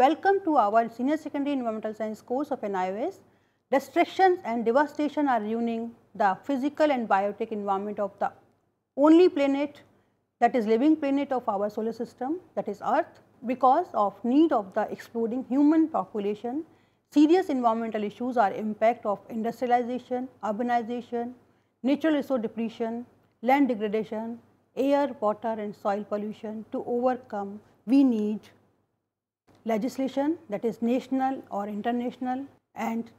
Welcome to our senior secondary environmental science course of NIOS. Destructions and devastation are ruining the physical and biotic environment of the only planet that is living planet of our solar system that is earth because of need of the exploding human population serious environmental issues are impact of industrialization urbanization natural resource depletion land degradation air water and soil pollution to overcome we need legislation that is national or international and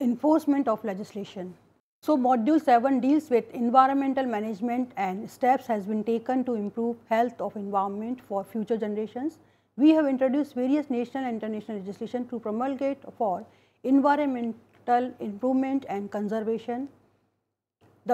enforcement of legislation. So module 7 deals with environmental management and steps has been taken to improve health of environment for future generations. We have introduced various national and international legislation to promulgate for environmental improvement and conservation.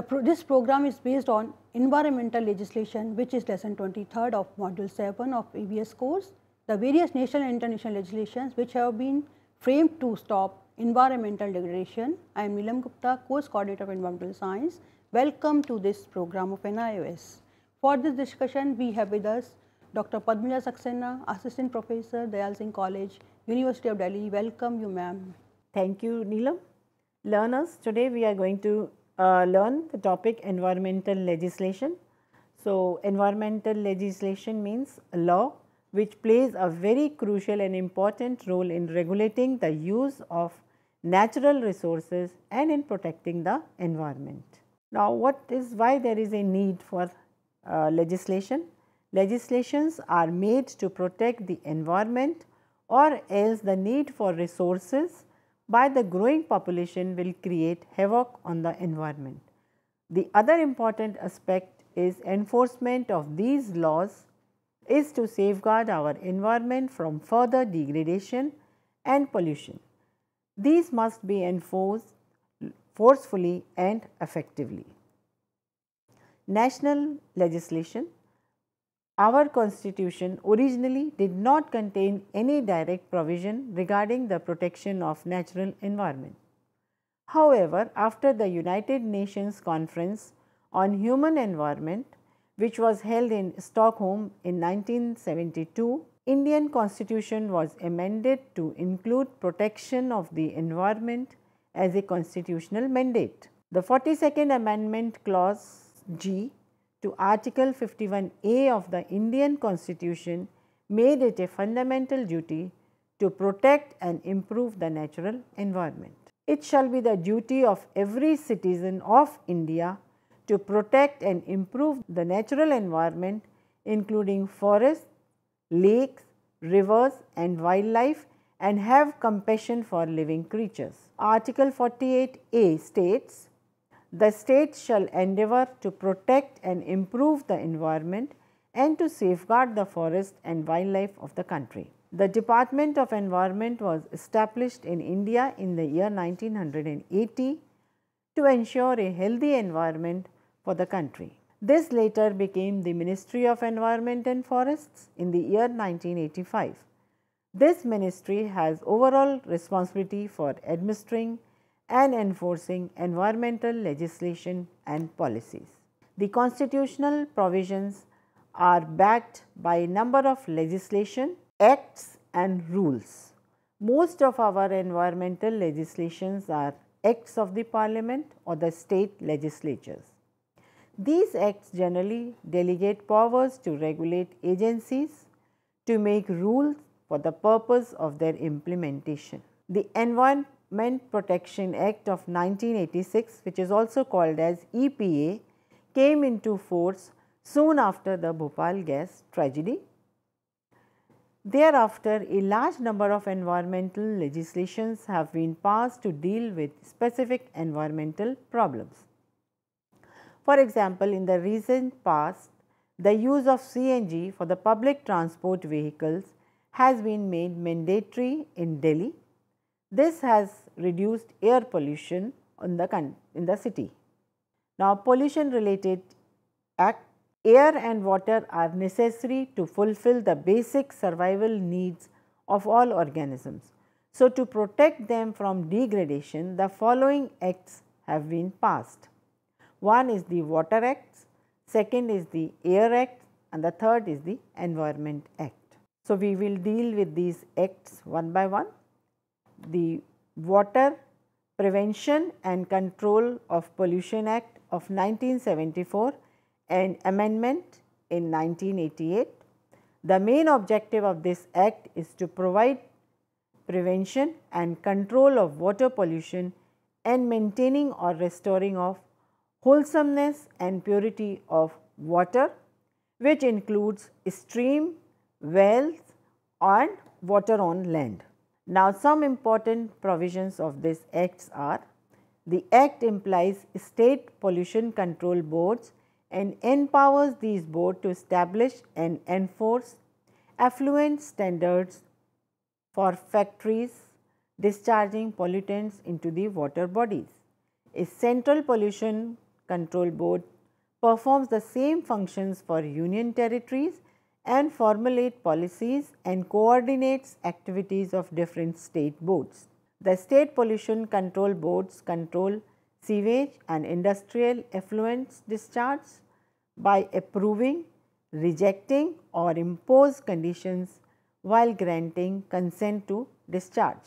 Pro this program is based on environmental legislation which is lesson 23rd of module 7 of EBS course the various national and international legislations which have been framed to stop environmental degradation. I am Nilam Gupta, course coordinator of environmental science. Welcome to this program of NIOS. For this discussion, we have with us Dr. Padmila Saxena, Assistant Professor, Dayal Singh College, University of Delhi. Welcome you, ma'am. Thank you, Neelam. Learners, today we are going to uh, learn the topic environmental legislation. So, environmental legislation means law which plays a very crucial and important role in regulating the use of natural resources and in protecting the environment. Now, what is why there is a need for uh, legislation? Legislations are made to protect the environment or else the need for resources by the growing population will create havoc on the environment. The other important aspect is enforcement of these laws is to safeguard our environment from further degradation and pollution. These must be enforced forcefully and effectively. National legislation Our constitution originally did not contain any direct provision regarding the protection of natural environment. However, after the United Nations Conference on Human Environment which was held in Stockholm in 1972, Indian constitution was amended to include protection of the environment as a constitutional mandate. The 42nd Amendment Clause G to Article 51A of the Indian Constitution made it a fundamental duty to protect and improve the natural environment. It shall be the duty of every citizen of India to protect and improve the natural environment including forests, lakes, rivers and wildlife and have compassion for living creatures. Article 48A states, the state shall endeavour to protect and improve the environment and to safeguard the forest and wildlife of the country. The Department of Environment was established in India in the year 1980 to ensure a healthy environment for the country. This later became the Ministry of Environment and Forests in the year 1985. This ministry has overall responsibility for administering and enforcing environmental legislation and policies. The constitutional provisions are backed by a number of legislation, acts and rules. Most of our environmental legislations are acts of the parliament or the state legislatures. These acts generally delegate powers to regulate agencies to make rules for the purpose of their implementation. The Environment Protection Act of 1986, which is also called as EPA, came into force soon after the Bhopal gas tragedy. Thereafter, a large number of environmental legislations have been passed to deal with specific environmental problems. For example, in the recent past, the use of CNG for the public transport vehicles has been made mandatory in Delhi. This has reduced air pollution in the, in the city. Now, pollution related act, air and water are necessary to fulfill the basic survival needs of all organisms. So, to protect them from degradation, the following acts have been passed. One is the Water Act, second is the Air Act and the third is the Environment Act. So, we will deal with these acts one by one. The Water Prevention and Control of Pollution Act of 1974 and amendment in 1988. The main objective of this act is to provide prevention and control of water pollution and maintaining or restoring of wholesomeness and purity of water which includes stream, wells and water on land. Now some important provisions of this acts are the act implies state pollution control boards and empowers these boards to establish and enforce affluent standards for factories discharging pollutants into the water bodies. A central pollution Control Board performs the same functions for union territories and formulate policies and coordinates activities of different state boards. The state pollution control boards control sewage and industrial effluents discharge by approving, rejecting or impose conditions while granting consent to discharge.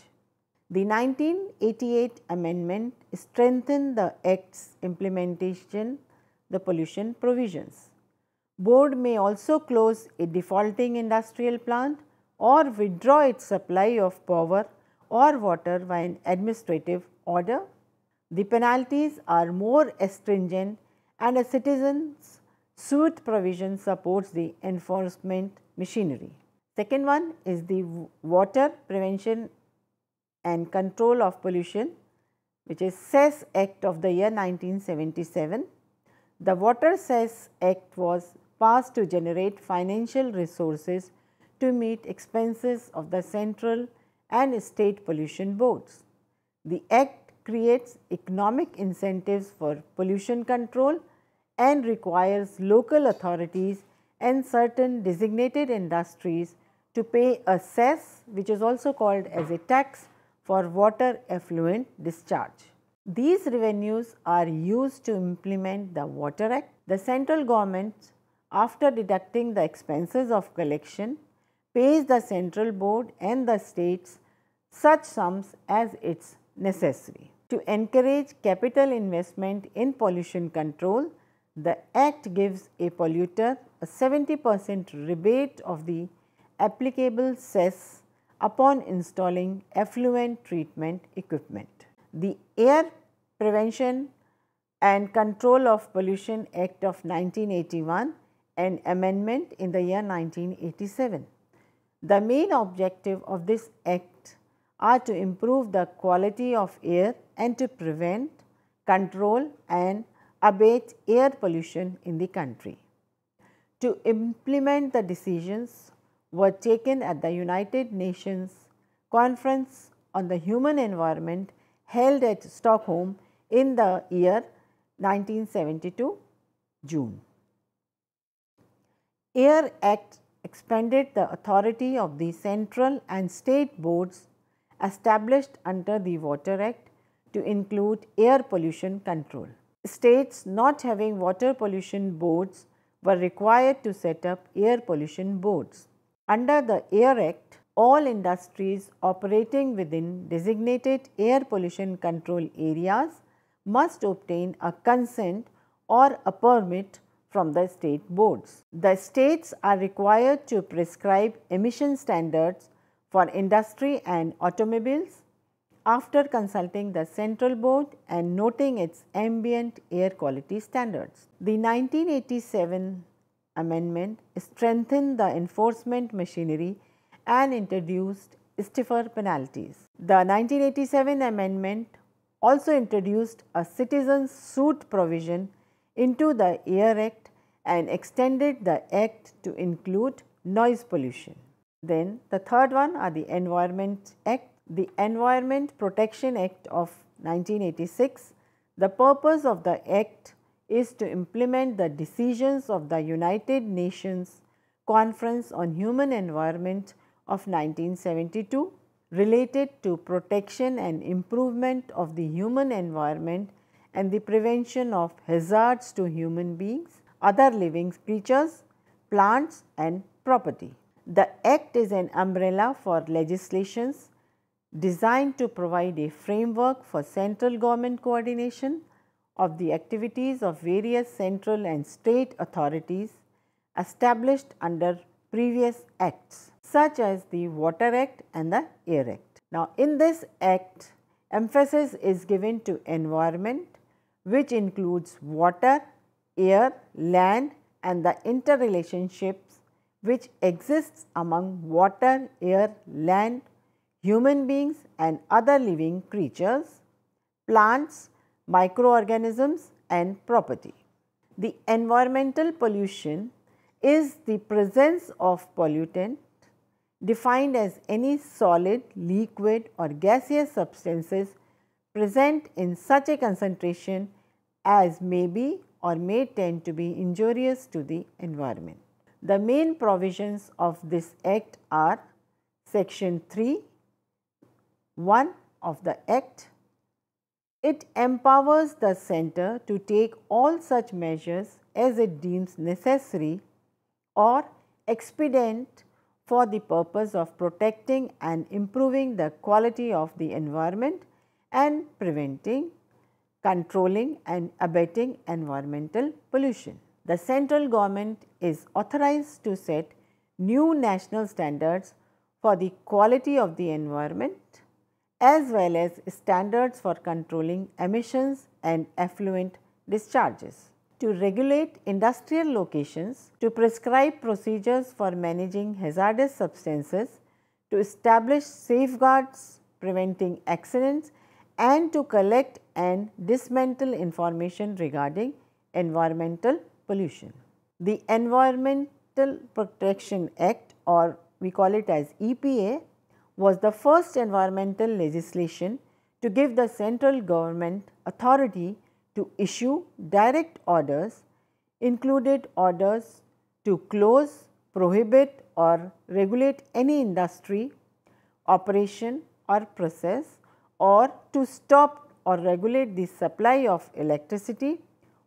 The 1988 amendment strengthen the Act's implementation the pollution provisions. Board may also close a defaulting industrial plant or withdraw its supply of power or water by an administrative order. The penalties are more astringent and a citizen's suit provision supports the enforcement machinery. Second one is the water prevention and control of pollution which is Cess Act of the year 1977. The Water Cess Act was passed to generate financial resources to meet expenses of the central and state pollution boards. The act creates economic incentives for pollution control and requires local authorities and certain designated industries to pay a cess which is also called as a tax for water effluent discharge. These revenues are used to implement the Water Act. The central government, after deducting the expenses of collection, pays the central board and the states such sums as it's necessary. To encourage capital investment in pollution control, the Act gives a polluter a 70 percent rebate of the applicable cess upon installing effluent treatment equipment. The Air Prevention and Control of Pollution Act of 1981 an amendment in the year 1987. The main objective of this act are to improve the quality of air and to prevent, control and abate air pollution in the country. To implement the decisions were taken at the United Nations Conference on the Human Environment held at Stockholm in the year 1972 June. AIR Act expanded the authority of the central and state boards established under the Water Act to include air pollution control. States not having water pollution boards were required to set up air pollution boards. Under the Air Act, all industries operating within designated air pollution control areas must obtain a consent or a permit from the state boards. The states are required to prescribe emission standards for industry and automobiles after consulting the central board and noting its ambient air quality standards. The 1987 amendment strengthened the enforcement machinery and introduced stiffer penalties. The 1987 amendment also introduced a citizen suit provision into the Air Act and extended the act to include noise pollution. Then the third one are the Environment Act, the Environment Protection Act of 1986. The purpose of the act is to implement the decisions of the United Nations Conference on Human Environment of 1972 related to protection and improvement of the human environment and the prevention of hazards to human beings, other living creatures, plants and property. The Act is an umbrella for legislations designed to provide a framework for central government coordination of the activities of various central and state authorities established under previous acts such as the Water Act and the Air Act. Now, in this act, emphasis is given to environment which includes water, air, land and the interrelationships which exists among water, air, land, human beings and other living creatures, plants, microorganisms and property. The environmental pollution is the presence of pollutant defined as any solid, liquid or gaseous substances present in such a concentration as may be or may tend to be injurious to the environment. The main provisions of this act are section 3, 1 of the act it empowers the center to take all such measures as it deems necessary or expedient for the purpose of protecting and improving the quality of the environment and preventing, controlling and abating environmental pollution. The central government is authorized to set new national standards for the quality of the environment as well as standards for controlling emissions and effluent discharges. To regulate industrial locations, to prescribe procedures for managing hazardous substances, to establish safeguards preventing accidents and to collect and dismantle information regarding environmental pollution. The Environmental Protection Act or we call it as EPA was the first environmental legislation to give the central government authority to issue direct orders included orders to close, prohibit or regulate any industry, operation or process or to stop or regulate the supply of electricity,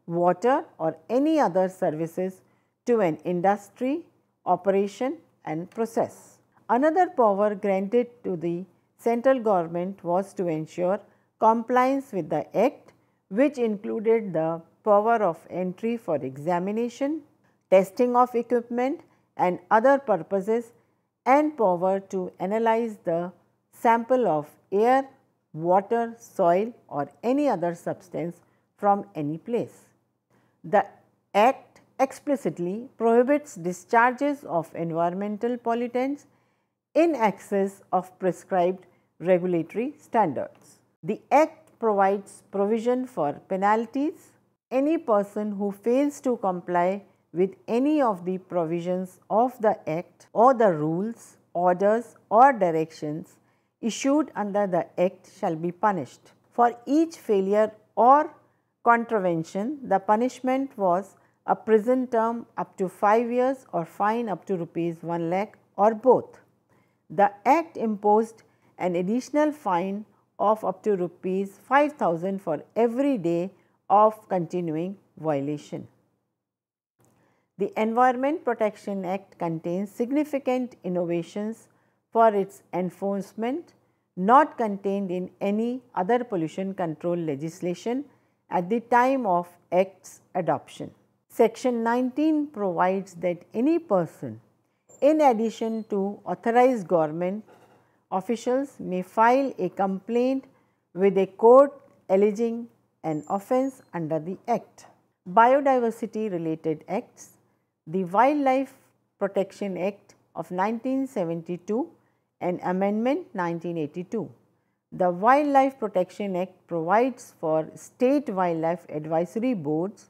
water or any other services to an industry, operation and process. Another power granted to the central government was to ensure compliance with the act which included the power of entry for examination, testing of equipment and other purposes and power to analyze the sample of air, water, soil or any other substance from any place. The Act explicitly prohibits discharges of environmental pollutants in excess of prescribed regulatory standards. The Act provides provision for penalties. Any person who fails to comply with any of the provisions of the Act or the rules, orders or directions issued under the Act shall be punished. For each failure or contravention, the punishment was a prison term up to 5 years or fine up to rupees 1 lakh or both. The Act imposed an additional fine of up to rupees 5000 for every day of continuing violation. The Environment Protection Act contains significant innovations for its enforcement not contained in any other pollution control legislation at the time of Act's adoption. Section 19 provides that any person in addition to authorized government officials may file a complaint with a court alleging an offence under the Act. Biodiversity related acts, the Wildlife Protection Act of 1972 and Amendment 1982. The Wildlife Protection Act provides for state wildlife advisory boards,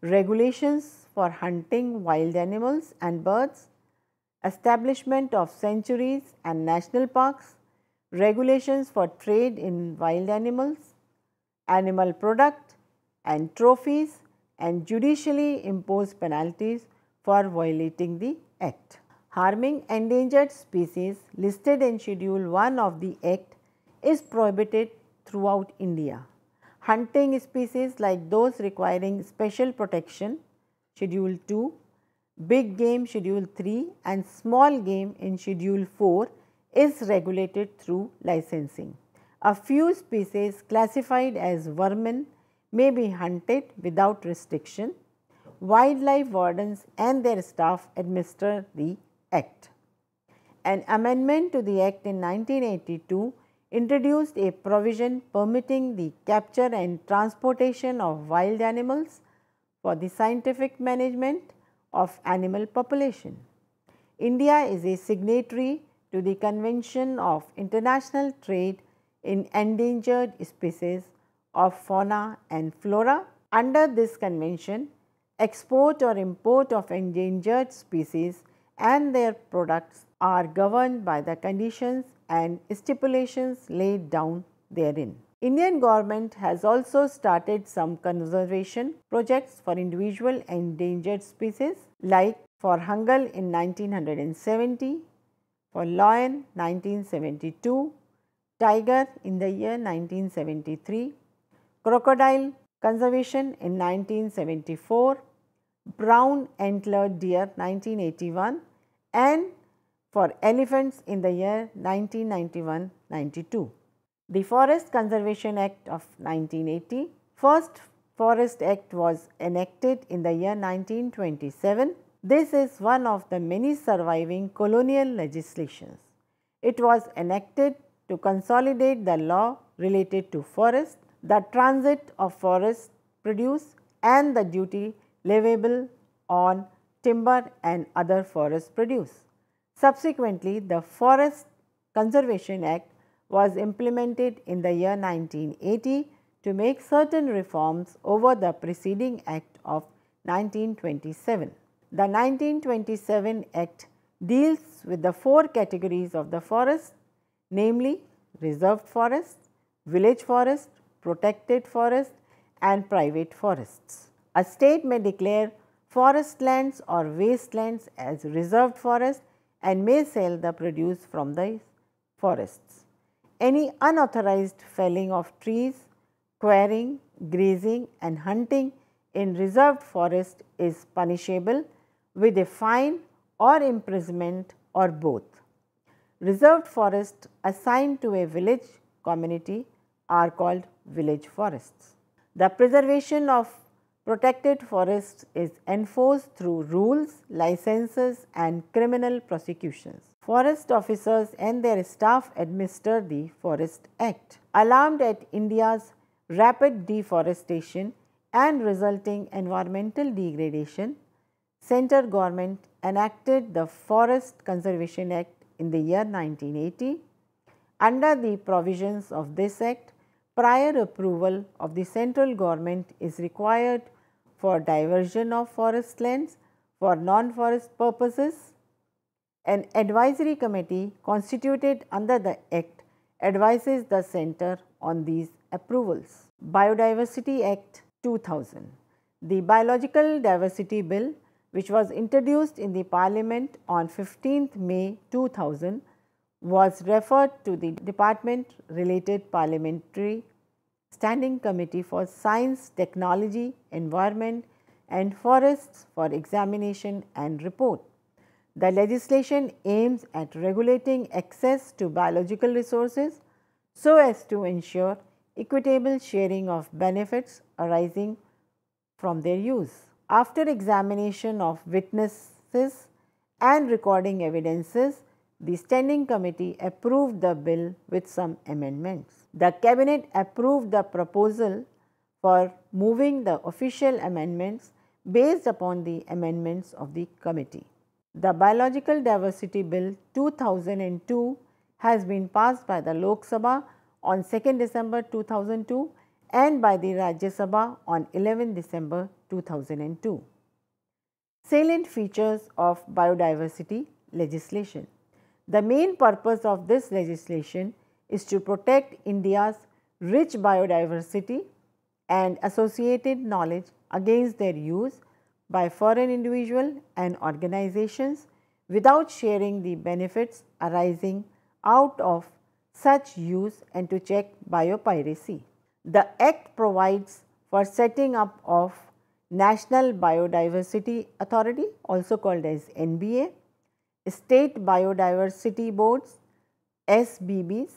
regulations for hunting wild animals and birds establishment of sanctuaries and national parks, regulations for trade in wild animals, animal product and trophies and judicially imposed penalties for violating the act. Harming endangered species listed in Schedule 1 of the Act is prohibited throughout India. Hunting species like those requiring special protection, Schedule 2, big game schedule 3 and small game in schedule 4 is regulated through licensing. A few species classified as vermin may be hunted without restriction. Wildlife wardens and their staff administer the act. An amendment to the act in 1982 introduced a provision permitting the capture and transportation of wild animals for the scientific management of animal population. India is a signatory to the Convention of International Trade in Endangered Species of Fauna and Flora. Under this convention, export or import of endangered species and their products are governed by the conditions and stipulations laid down therein. Indian government has also started some conservation projects for individual endangered species like for Hangal in 1970, for Lion 1972, Tiger in the year 1973, Crocodile conservation in 1974, Brown antler deer 1981 and for elephants in the year 1991-92. The Forest Conservation Act of 1980, first Forest Act was enacted in the year 1927. This is one of the many surviving colonial legislations. It was enacted to consolidate the law related to forest, the transit of forest produce and the duty leviable on timber and other forest produce. Subsequently, the Forest Conservation Act was implemented in the year 1980 to make certain reforms over the preceding Act of 1927. The 1927 Act deals with the four categories of the forest namely reserved forest, village forest, protected forest and private forests. A state may declare forest lands or wastelands as reserved forest and may sell the produce from the forests any unauthorized felling of trees, quarrying, grazing and hunting in reserved forest is punishable with a fine or imprisonment or both. Reserved forests assigned to a village community are called village forests. The preservation of protected forests is enforced through rules, licenses and criminal prosecutions. Forest officers and their staff administer the Forest Act. Alarmed at India's rapid deforestation and resulting environmental degradation, central government enacted the Forest Conservation Act in the year 1980. Under the provisions of this act, prior approval of the central government is required for diversion of forest lands for non-forest purposes an advisory committee constituted under the Act advises the Centre on these approvals. Biodiversity Act 2000 The Biological Diversity Bill which was introduced in the Parliament on 15th May 2000 was referred to the department related parliamentary standing committee for science, technology, environment and forests for examination and report. The legislation aims at regulating access to biological resources so as to ensure equitable sharing of benefits arising from their use. After examination of witnesses and recording evidences, the Standing Committee approved the bill with some amendments. The Cabinet approved the proposal for moving the official amendments based upon the amendments of the committee. The Biological Diversity Bill 2002 has been passed by the Lok Sabha on 2nd December 2002 and by the Rajya Sabha on 11 December 2002. Salient features of biodiversity legislation. The main purpose of this legislation is to protect India's rich biodiversity and associated knowledge against their use by foreign individuals and organizations without sharing the benefits arising out of such use and to check biopiracy. The Act provides for setting up of National Biodiversity Authority also called as NBA, State Biodiversity Boards SBBs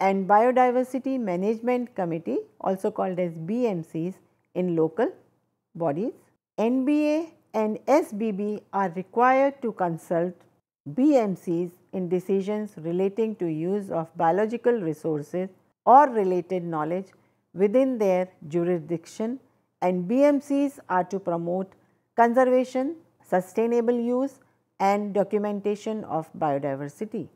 and Biodiversity Management Committee also called as BMCs in local bodies. NBA and SBB are required to consult BMCs in decisions relating to use of biological resources or related knowledge within their jurisdiction and BMCs are to promote conservation, sustainable use and documentation of biodiversity.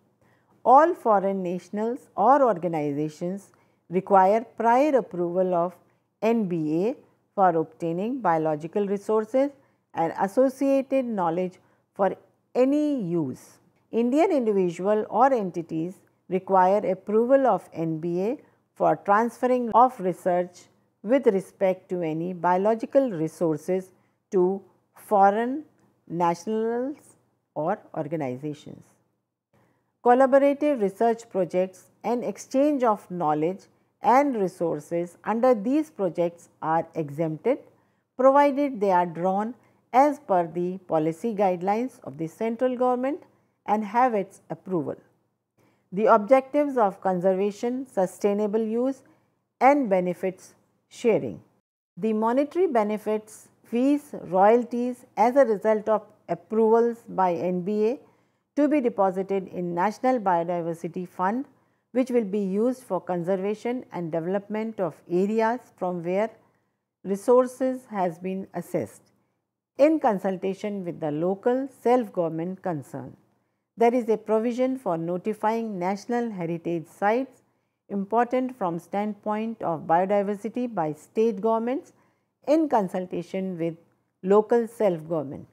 All foreign nationals or organizations require prior approval of NBA for obtaining biological resources and associated knowledge for any use. Indian individual or entities require approval of NBA for transferring of research with respect to any biological resources to foreign nationals or organizations. Collaborative research projects and exchange of knowledge and resources under these projects are exempted provided they are drawn as per the policy guidelines of the central government and have its approval. The objectives of conservation, sustainable use and benefits sharing. The monetary benefits, fees, royalties as a result of approvals by NBA to be deposited in National Biodiversity Fund which will be used for conservation and development of areas from where resources has been assessed in consultation with the local self-government concern. There is a provision for notifying national heritage sites important from standpoint of biodiversity by state governments in consultation with local self-government.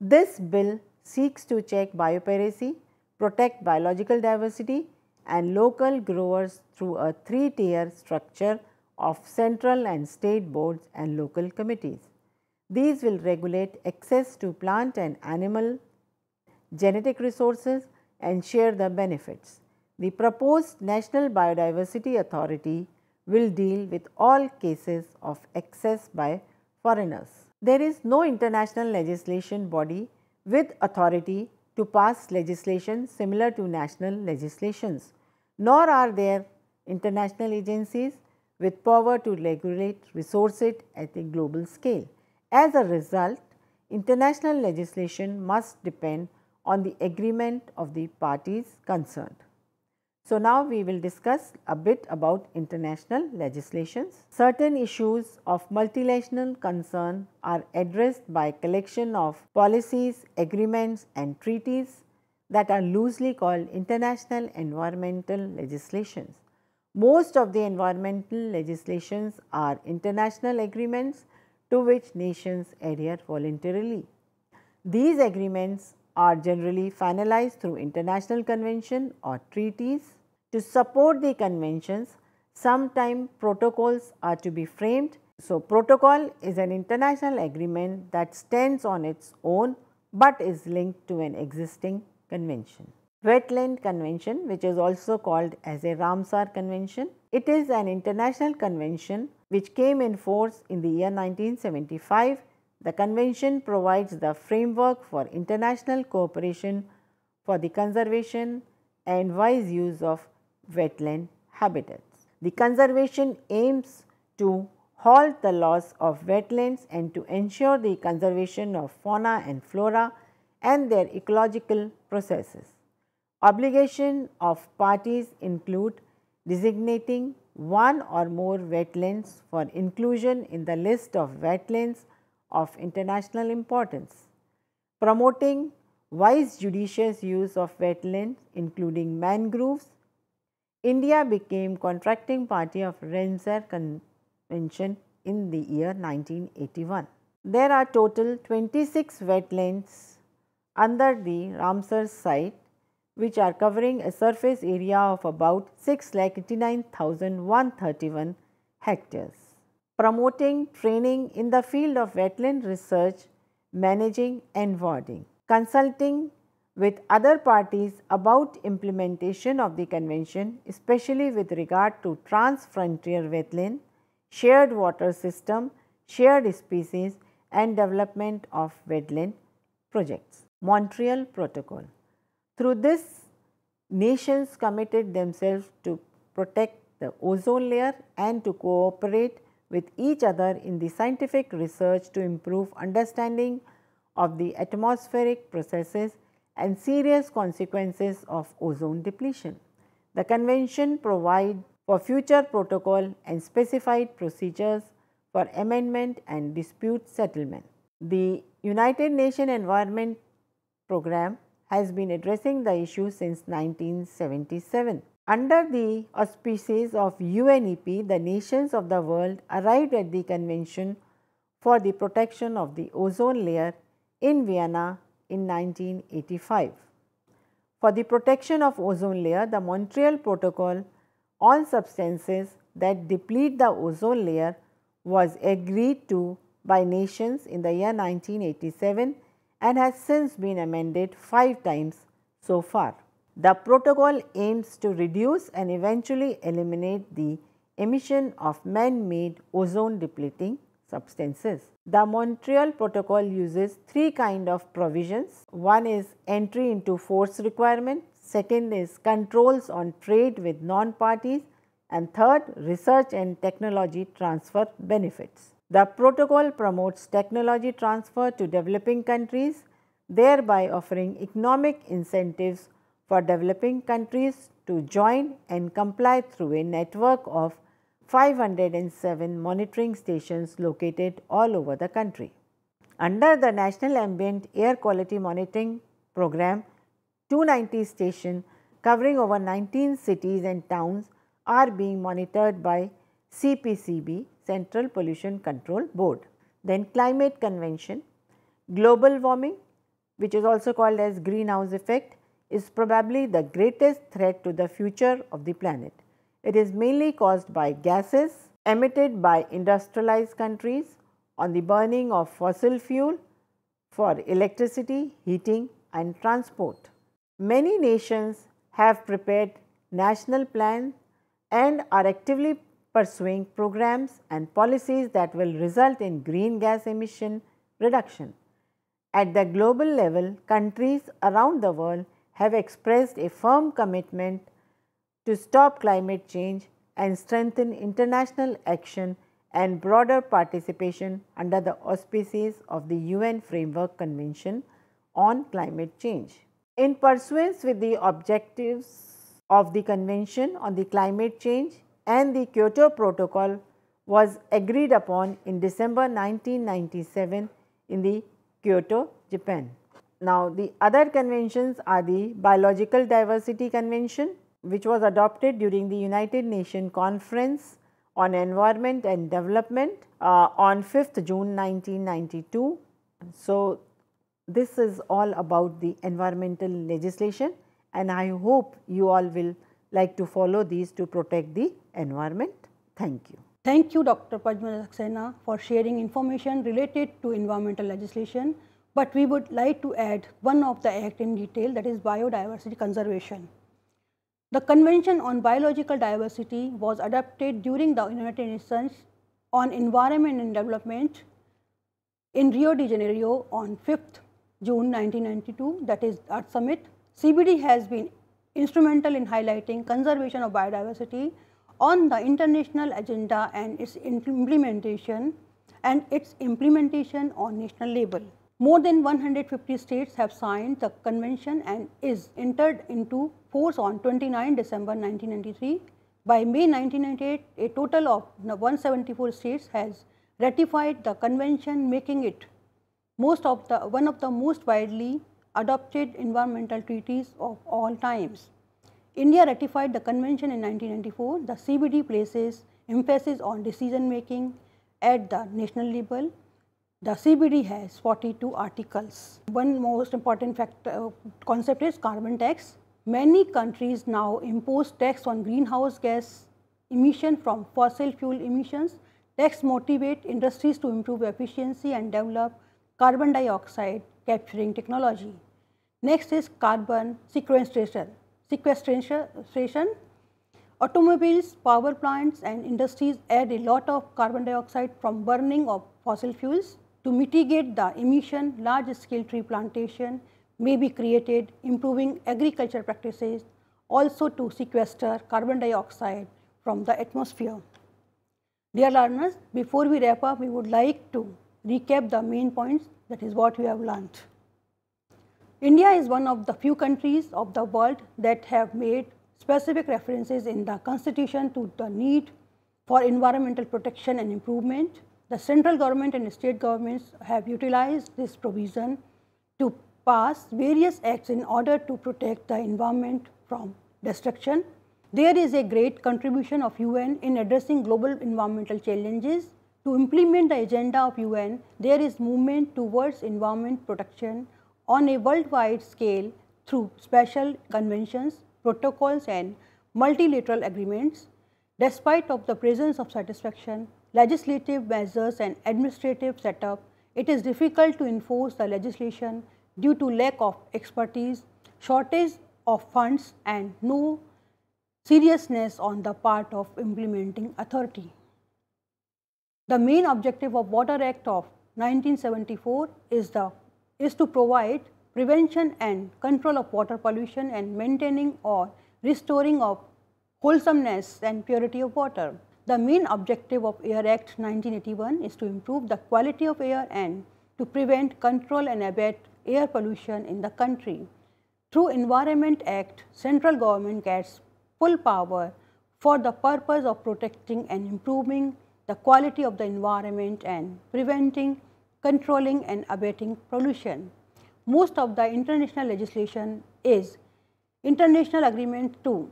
This bill seeks to check biopiracy, protect biological diversity and local growers through a three-tier structure of central and state boards and local committees. These will regulate access to plant and animal genetic resources and share the benefits. The proposed National Biodiversity Authority will deal with all cases of access by foreigners. There is no international legislation body with authority to pass legislation similar to national legislations nor are there international agencies with power to regulate resource it at a global scale. As a result, international legislation must depend on the agreement of the parties concerned. So, now we will discuss a bit about international legislations. Certain issues of multinational concern are addressed by collection of policies, agreements and treaties that are loosely called international environmental legislations. Most of the environmental legislations are international agreements to which nations adhere voluntarily. These agreements are generally finalized through international convention or treaties. To support the conventions, sometime protocols are to be framed. So, protocol is an international agreement that stands on its own but is linked to an existing Convention. Wetland Convention which is also called as a Ramsar Convention. It is an international convention which came in force in the year 1975. The convention provides the framework for international cooperation for the conservation and wise use of wetland habitats. The conservation aims to halt the loss of wetlands and to ensure the conservation of fauna and flora and their ecological processes. Obligation of parties include designating one or more wetlands for inclusion in the list of wetlands of international importance, promoting wise judicious use of wetlands including mangroves. India became contracting party of Ramsar Convention in the year 1981. There are total 26 wetlands under the Ramsar site which are covering a surface area of about 6,89,131 hectares. Promoting training in the field of wetland research, managing and warding. Consulting with other parties about implementation of the convention, especially with regard to trans-frontier wetland, shared water system, shared species and development of wetland projects. Montreal Protocol. Through this, nations committed themselves to protect the ozone layer and to cooperate with each other in the scientific research to improve understanding of the atmospheric processes and serious consequences of ozone depletion. The convention provides for future protocol and specified procedures for amendment and dispute settlement. The United Nations Environment program has been addressing the issue since 1977. Under the auspices of UNEP, the nations of the world arrived at the Convention for the Protection of the Ozone Layer in Vienna in 1985. For the protection of ozone layer, the Montreal Protocol on substances that deplete the ozone layer was agreed to by nations in the year 1987 and has since been amended 5 times so far. The protocol aims to reduce and eventually eliminate the emission of man-made ozone depleting substances. The Montreal Protocol uses three kind of provisions. One is entry into force requirement, second is controls on trade with non-parties and third research and technology transfer benefits. The protocol promotes technology transfer to developing countries, thereby offering economic incentives for developing countries to join and comply through a network of 507 monitoring stations located all over the country. Under the National Ambient Air Quality Monitoring Program, 290 stations covering over 19 cities and towns are being monitored by CPCB Central Pollution Control Board. Then climate convention, global warming which is also called as greenhouse effect is probably the greatest threat to the future of the planet. It is mainly caused by gases emitted by industrialized countries on the burning of fossil fuel for electricity, heating and transport. Many nations have prepared national plans and are actively pursuing programs and policies that will result in green gas emission reduction. At the global level, countries around the world have expressed a firm commitment to stop climate change and strengthen international action and broader participation under the auspices of the UN Framework Convention on Climate Change. In pursuance with the objectives of the Convention on the Climate Change and the Kyoto Protocol was agreed upon in December 1997 in the Kyoto, Japan. Now, the other conventions are the Biological Diversity Convention which was adopted during the United Nations Conference on Environment and Development uh, on 5th June 1992. So, this is all about the environmental legislation and I hope you all will like to follow these to protect the environment. Thank you. Thank you, Dr. Pajmal Saxena, for sharing information related to environmental legislation. But we would like to add one of the act in detail that is biodiversity conservation. The Convention on Biological Diversity was adopted during the United Nations on Environment and Development in Rio de Janeiro on 5th June 1992, that is Earth Summit. CBD has been instrumental in highlighting conservation of biodiversity on the international agenda and its implementation and its implementation on national level. More than 150 states have signed the convention and is entered into force on 29 December 1993. By May 1998, a total of 174 states has ratified the convention making it most of the one of the most widely adopted environmental treaties of all times. India ratified the convention in 1994. The CBD places emphasis on decision making at the national level. The CBD has 42 articles. One most important factor, uh, concept is carbon tax. Many countries now impose tax on greenhouse gas emission from fossil fuel emissions. Tax motivate industries to improve efficiency and develop carbon dioxide capturing technology. Next is carbon sequestration sequestration. Automobiles, power plants and industries add a lot of carbon dioxide from burning of fossil fuels. To mitigate the emission, large scale tree plantation may be created, improving agriculture practices also to sequester carbon dioxide from the atmosphere. Dear learners, before we wrap up, we would like to recap the main points that is what we have learned. India is one of the few countries of the world that have made specific references in the constitution to the need for environmental protection and improvement. The central government and state governments have utilized this provision to pass various acts in order to protect the environment from destruction. There is a great contribution of UN in addressing global environmental challenges. To implement the agenda of UN, there is movement towards environment protection on a worldwide scale through special conventions, protocols and multilateral agreements. Despite of the presence of satisfaction, legislative measures and administrative setup, it is difficult to enforce the legislation due to lack of expertise, shortage of funds and no seriousness on the part of implementing authority. The main objective of Water Act of 1974 is the is to provide prevention and control of water pollution and maintaining or restoring of wholesomeness and purity of water. The main objective of Air Act 1981 is to improve the quality of air and to prevent, control and abate air pollution in the country. Through Environment Act, central government gets full power for the purpose of protecting and improving the quality of the environment and preventing controlling and abating pollution. Most of the international legislation is international agreement to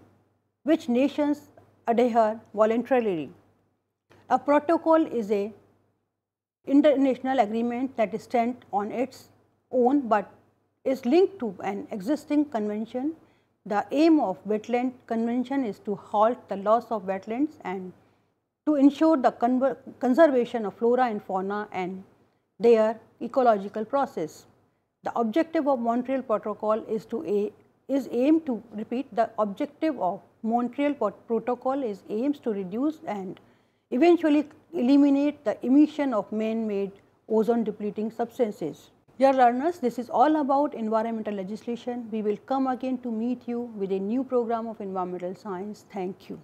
which nations adhere voluntarily. A protocol is a international agreement that is stand on its own but is linked to an existing convention. The aim of wetland convention is to halt the loss of wetlands and to ensure the conservation of flora and fauna and their ecological process. The objective of Montreal Protocol is to a, is aimed to repeat the objective of Montreal Protocol is aims to reduce and eventually eliminate the emission of man-made ozone depleting substances. Dear learners, this is all about environmental legislation. We will come again to meet you with a new program of environmental science. Thank you.